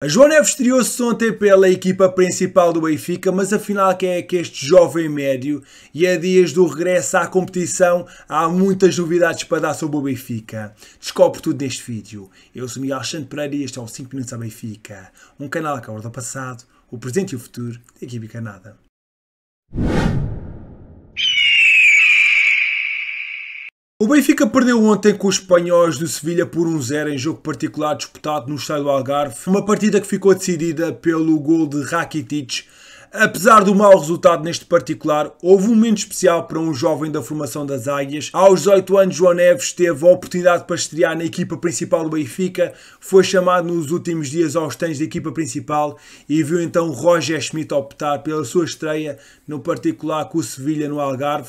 A João Neves estreou-se ontem pela equipa principal do Benfica, mas afinal quem é que este jovem médio? E a é dias do regresso à competição há muitas novidades para dar sobre o Benfica. Descobre tudo neste vídeo. Eu sou Miguel Alexandre Pereira e este é o 5 Minutos ao Benfica. Um canal que aborda o passado, o presente e o futuro da equipe canada. O Benfica perdeu ontem com os espanhóis do Sevilha por 1-0 um em jogo particular disputado no estádio do Algarve, uma partida que ficou decidida pelo gol de Rakitic. Apesar do mau resultado neste particular, houve um momento especial para um jovem da formação das Águias. Aos 18 anos, João Neves teve a oportunidade para estrear na equipa principal do Benfica, foi chamado nos últimos dias aos tens da equipa principal e viu então Roger Schmidt optar pela sua estreia no particular com o Sevilha no Algarve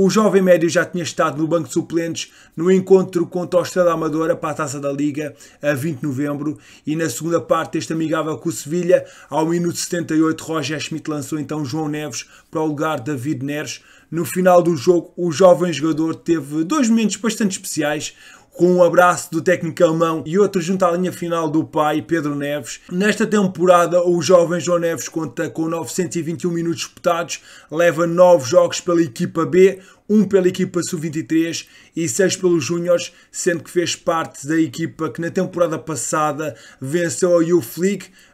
o jovem médio já tinha estado no banco de suplentes no encontro contra o Estrela Amadora para a Taça da Liga a 20 de novembro e na segunda parte deste amigável com o Sevilha, ao minuto 78 Roger Schmidt lançou então João Neves para o lugar de David Neres, no final do jogo, o jovem jogador teve dois momentos bastante especiais com um abraço do técnico alemão e outro junto à linha final do pai, Pedro Neves. Nesta temporada, o jovem João Neves conta com 921 minutos disputados, leva 9 jogos pela equipa B, um pela equipa sub-23 e seis pelos Júniores, sendo que fez parte da equipa que na temporada passada venceu a Youth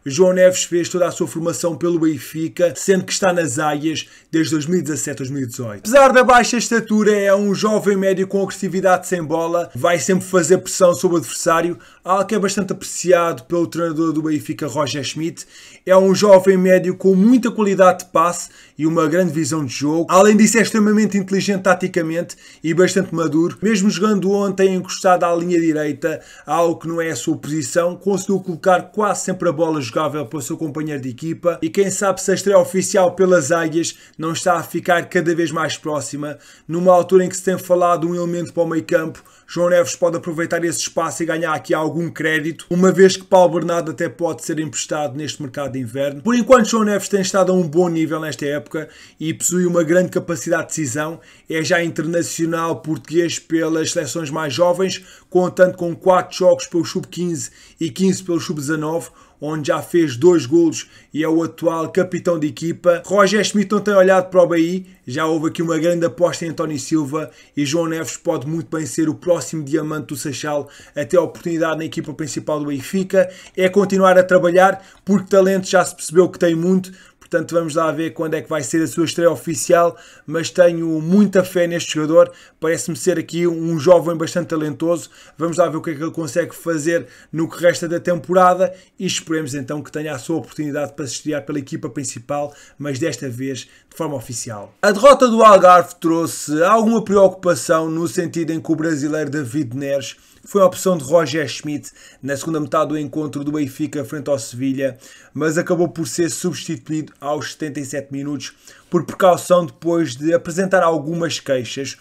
João Neves fez toda a sua formação pelo Benfica, sendo que está nas aias desde 2017-2018. Apesar da baixa estatura, é um jovem médio com agressividade sem bola, vai sempre fazer pressão sobre o adversário, algo que é bastante apreciado pelo treinador do Benfica, Roger Schmidt. É um jovem médio com muita qualidade de passe e uma grande visão de jogo. Além disso, é extremamente inteligente taticamente e bastante maduro. Mesmo jogando ontem encostado à linha direita, algo que não é a sua posição, conseguiu colocar quase sempre a bola jogável para o seu companheiro de equipa e quem sabe se a estreia oficial pelas águias não está a ficar cada vez mais próxima, numa altura em que se tem falado um elemento para o meio campo, João Neves pode aproveitar esse espaço e ganhar aqui algum crédito, uma vez que Paulo Bernardo até pode ser emprestado neste mercado de inverno. Por enquanto, João Neves tem estado a um bom nível nesta época e possui uma grande capacidade de decisão, é já internacional português pelas seleções mais jovens, contando com 4 jogos pelo sub-15 e 15 pelo sub-19, onde já fez dois golos e é o atual capitão de equipa. Roger Schmidt não tem olhado para o Bahia, já houve aqui uma grande aposta em António Silva e João Neves pode muito bem ser o próximo diamante do Seixal até a oportunidade na equipa principal do Benfica. É continuar a trabalhar, porque talento já se percebeu que tem muito, Portanto, vamos lá ver quando é que vai ser a sua estreia oficial, mas tenho muita fé neste jogador. Parece-me ser aqui um jovem bastante talentoso. Vamos lá ver o que é que ele consegue fazer no que resta da temporada e esperemos então que tenha a sua oportunidade para se estrear pela equipa principal, mas desta vez de forma oficial. A derrota do Algarve trouxe alguma preocupação no sentido em que o brasileiro David Neres foi a opção de Roger Schmidt na segunda metade do encontro do Benfica frente ao Sevilha, mas acabou por ser substituído aos 77 minutos por precaução depois de apresentar algumas queixas.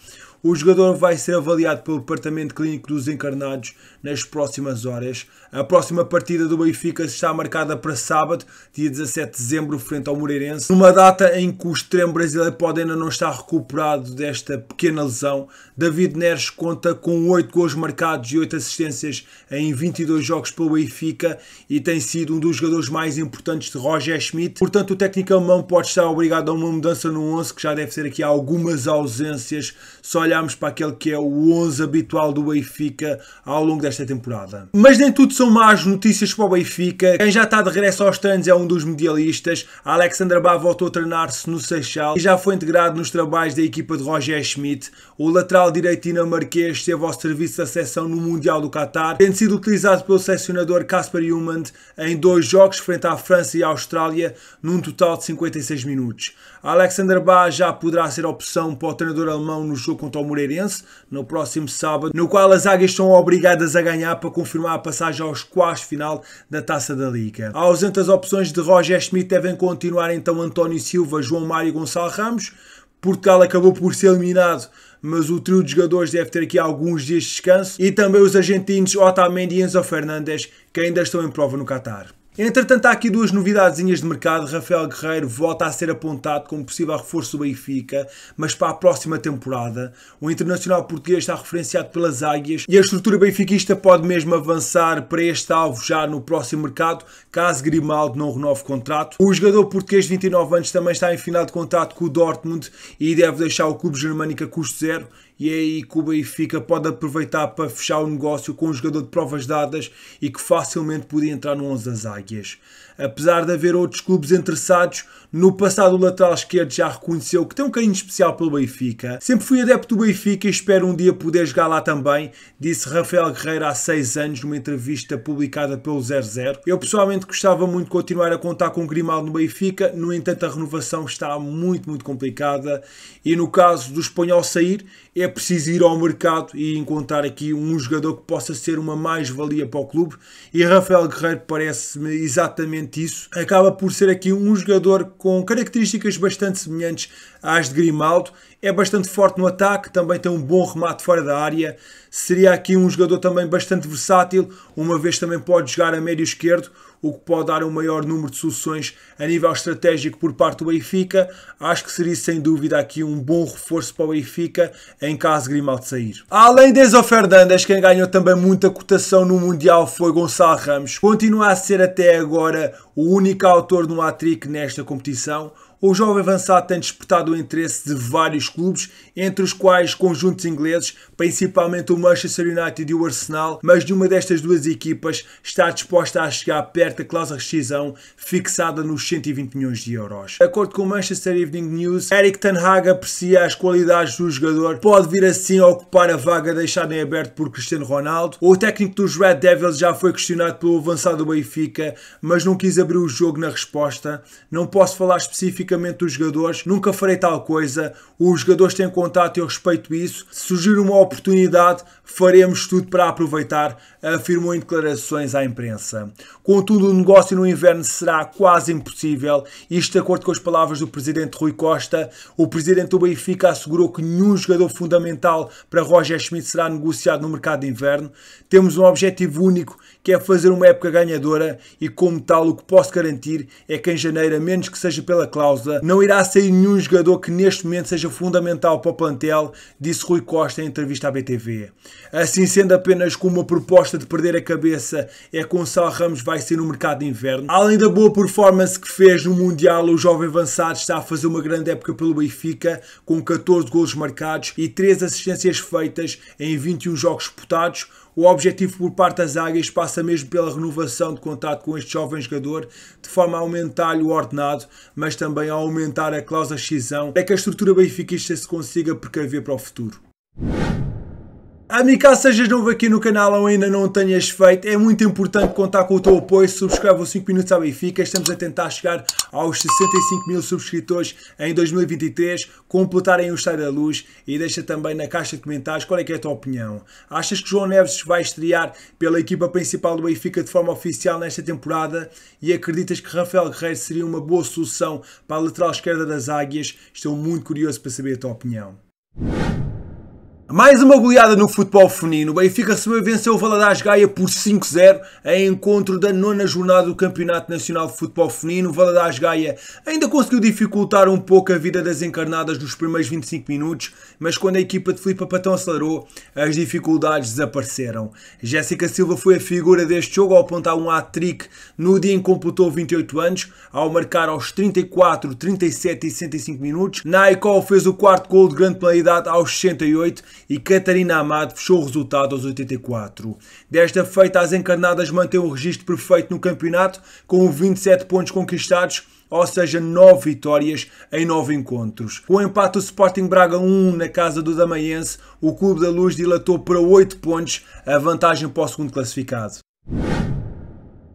O jogador vai ser avaliado pelo Departamento Clínico dos Encarnados nas próximas horas. A próxima partida do Benfica está marcada para sábado, dia 17 de dezembro, frente ao Moreirense, numa data em que o extremo brasileiro pode ainda não estar recuperado desta pequena lesão. David Neres conta com 8 gols marcados e 8 assistências em 22 jogos pelo Benfica e tem sido um dos jogadores mais importantes de Roger Schmidt. Portanto, o técnico alemão pode estar obrigado a uma mudança no 11, que já deve ser aqui algumas ausências. Só olharmos para aquele que é o 11 habitual do Benfica ao longo desta temporada. Mas nem tudo são más notícias para o Benfica. Quem já está de regresso aos treinos é um dos medialistas. Alexandre Bá voltou a treinar-se no Seixal e já foi integrado nos trabalhos da equipa de Roger Schmidt. O lateral direito dinamarquês esteve ao serviço da seleção no Mundial do Qatar, tendo sido utilizado pelo selecionador Kasper Jument em dois jogos frente à França e à Austrália, num total de 56 minutos. Alexander Bá já poderá ser opção para o treinador alemão no jogo contra o ao Moreirense no próximo sábado, no qual as águias são obrigadas a ganhar para confirmar a passagem aos quartos final da Taça da Liga. Ausente as opções de Roger Schmidt devem continuar então António Silva, João Mário e Gonçalo Ramos. Portugal acabou por ser eliminado mas o trio de jogadores deve ter aqui alguns dias de descanso e também os argentinos Otamendi e Enzo Fernandes que ainda estão em prova no Qatar. Entretanto, há aqui duas novidadezinhas de mercado. Rafael Guerreiro volta a ser apontado como possível reforço do Benfica, mas para a próxima temporada. O internacional português está referenciado pelas Águias e a estrutura benfiquista pode mesmo avançar para este alvo já no próximo mercado, caso Grimaldo não renove contrato. O jogador português de 29 anos também está em final de contrato com o Dortmund e deve deixar o clube germânico a custo zero e é aí que o Benfica pode aproveitar para fechar o negócio com um jogador de provas dadas e que facilmente podia entrar no 11 das Águias. Apesar de haver outros clubes interessados, no passado o lateral esquerdo já reconheceu que tem um carinho especial pelo Benfica. Sempre fui adepto do Benfica e espero um dia poder jogar lá também, disse Rafael Guerreiro há 6 anos numa entrevista publicada pelo 00. Eu pessoalmente gostava muito de continuar a contar com o Grimaldo no Benfica, no entanto a renovação está muito, muito complicada e no caso do espanhol sair, é preciso ir ao mercado e encontrar aqui um jogador que possa ser uma mais-valia para o clube. E Rafael Guerreiro parece-me exatamente isso. Acaba por ser aqui um jogador com características bastante semelhantes as de Grimaldo. É bastante forte no ataque, também tem um bom remate fora da área. Seria aqui um jogador também bastante versátil, uma vez também pode jogar a médio esquerdo, o que pode dar um maior número de soluções a nível estratégico por parte do Benfica. Acho que seria sem dúvida aqui um bom reforço para o Benfica em caso Grimaldo sair. Além de Enzo Fernandes, quem ganhou também muita cotação no Mundial foi Gonçalo Ramos. Continua a ser até agora o único autor de um hat-trick nesta competição, o jovem avançado tem despertado o interesse de vários clubes, entre os quais conjuntos ingleses, principalmente o Manchester United e o Arsenal, mas nenhuma destas duas equipas está disposta a chegar perto da cláusula de rescisão fixada nos 120 milhões de euros. De acordo com o Manchester Evening News, Eric Ten Hag aprecia as qualidades do jogador, pode vir assim a ocupar a vaga deixada em aberto por Cristiano Ronaldo. O técnico dos Red Devils já foi questionado pelo avançado do Benfica, mas não quis abrir o jogo na resposta, não posso falar especificamente dos jogadores, nunca farei tal coisa. Os jogadores têm contato, eu respeito isso. Se surgir uma oportunidade, faremos tudo para aproveitar, afirmou em declarações à imprensa. Contudo, o negócio no inverno será quase impossível, isto de acordo com as palavras do presidente Rui Costa. O presidente do Benfica assegurou que nenhum jogador fundamental para Roger Schmidt será negociado no mercado de inverno. Temos um objetivo único, que é fazer uma época ganhadora e, como tal, o que posso garantir é que em janeiro, a menos que seja pela cláusula, não irá sair nenhum jogador que neste momento seja fundamental para o plantel, disse Rui Costa em entrevista à BTV. Assim sendo, apenas com uma proposta de perder a cabeça é que Gonçalo Ramos vai ser no mercado de inverno. Além da boa performance que fez no Mundial, o jovem avançado está a fazer uma grande época pelo Benfica, com 14 golos marcados e 3 assistências feitas em 21 jogos disputados, o objetivo por parte das Águias passa mesmo pela renovação de contrato com este jovem jogador, de forma a aumentar-lhe o ordenado, mas também a aumentar a cláusula de rescisão, para que a estrutura benfiquista se consiga precaver para o futuro. Amical, sejas novo aqui no canal ou ainda não o tenhas feito, é muito importante contar com o teu apoio. Subscreve o 5 Minutos à Benfica. Estamos a tentar chegar aos 65 mil subscritores em 2023, completarem o Estádio da Luz e deixa também na caixa de comentários qual é que é a tua opinião. Achas que João Neves vai estrear pela equipa principal do Benfica de forma oficial nesta temporada e acreditas que Rafael Guerreiro seria uma boa solução para a lateral esquerda das Águias? Estou muito curioso para saber a tua opinião. Mais uma goleada no futebol feminino. O Benfica recebeu venceu o Valadares Gaia por 5-0 em encontro da nona jornada do Campeonato Nacional de Futebol Feminino. O Valadares Gaia ainda conseguiu dificultar um pouco a vida das encarnadas nos primeiros 25 minutos, mas quando a equipa de Filipe Patão acelerou, as dificuldades desapareceram. Jéssica Silva foi a figura deste jogo ao apontar um hat-trick no dia em que completou 28 anos, ao marcar aos 34, 37 e 65 minutos. Naikol fez o quarto gol de grande penalidade aos 68 e Catarina Amado fechou o resultado aos 84. Desta feita, as encarnadas mantêm o registro perfeito no campeonato, com 27 pontos conquistados, ou seja, 9 vitórias em 9 encontros. Com o empate do Sporting Braga 1 na casa do Damaiense, o Clube da Luz dilatou para 8 pontos a vantagem para o segundo classificado.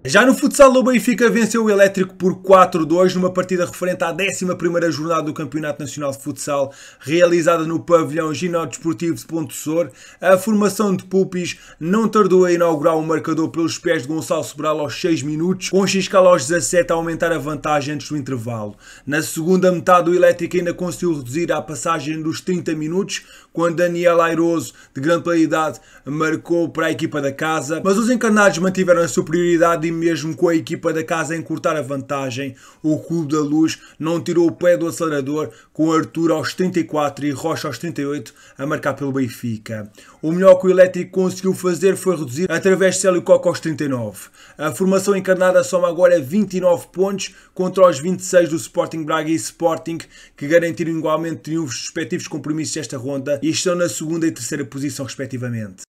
Já no futsal, o Benfica venceu o Elétrico por 4-2 numa partida referente à 11 jornada do Campeonato Nacional de Futsal, realizada no pavilhão Ginodesportivo de Pontessor. A formação de Pupis não tardou a inaugurar o um marcador pelos pés de Gonçalo Sobral aos 6 minutos, com Xiscal aos 17 a aumentar a vantagem antes do intervalo. Na segunda metade, o Elétrico ainda conseguiu reduzir a passagem dos 30 minutos, quando Daniel Airoso, de grande qualidade, marcou para a equipa da casa, mas os encarnados mantiveram a superioridade ali mesmo com a equipa da casa em cortar a vantagem. O Clube da Luz não tirou o pé do acelerador com Arthur aos 34 e Rocha aos 38 a marcar pelo Benfica. O melhor que o Elétrico conseguiu fazer foi reduzir através de Célio Coca aos 39. A formação encarnada soma agora 29 pontos contra os 26 do Sporting Braga e Sporting que garantiram igualmente triunfos dos respectivos compromissos desta ronda e estão na segunda e terceira posição respectivamente.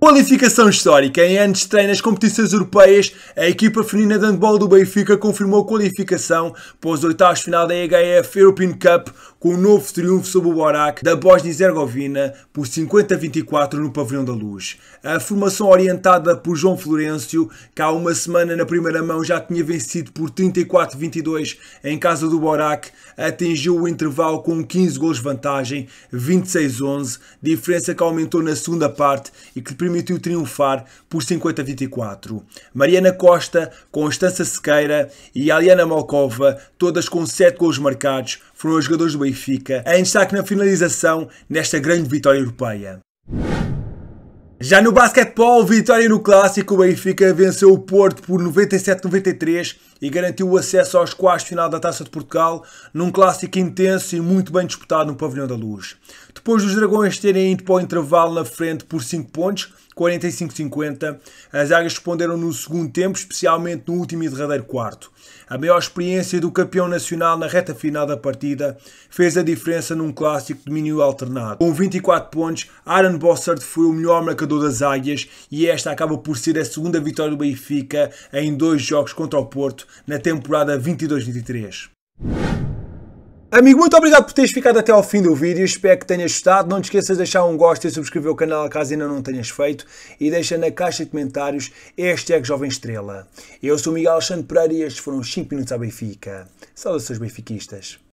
Qualificação histórica. Em anos de treino nas competições europeias, a equipa feminina de handball do Benfica confirmou a qualificação para os oitavos final da EHF European Cup com um novo triunfo sobre o Borac da Bósnia e Herzegovina por 50-24 no Pavilhão da Luz. A formação orientada por João Florencio, que há uma semana na primeira mão já tinha vencido por 34-22 em casa do Borac, atingiu o intervalo com 15 gols de vantagem, 26-11, diferença que aumentou na segunda parte e que permitiu triunfar por 50-24. Mariana Costa, Constança Sequeira e Aliana Malkova, todas com 7 gols marcados, foram os jogadores do Benfica em destaque na finalização nesta grande vitória europeia. Já no basquetebol, vitória no clássico, o Benfica venceu o Porto por 97-93 e garantiu o acesso aos quartos de final da Taça de Portugal num clássico intenso e muito bem disputado no Pavilhão da Luz. Depois dos Dragões terem ido para o intervalo na frente por 5 pontos, 45-50, as águias responderam no segundo tempo, especialmente no último e derradeiro quarto. A maior experiência do campeão nacional na reta final da partida fez a diferença num clássico de domínio alternado. Com 24 pontos, Aaron Bossert foi o melhor marcador das águias e esta acaba por ser a segunda vitória do Benfica em dois jogos contra o Porto na temporada 22-23. Amigo, muito obrigado por teres ficado até ao fim do vídeo, espero que tenhas gostado. Não te esqueças de deixar um gosto e subscrever o canal caso ainda não tenhas feito. E deixa na caixa de comentários este hashtag é Jovem Estrela. Eu sou o Miguel Alexandre Pereira e estes foram os 5 minutos à Benfica. Saudações benfiquistas.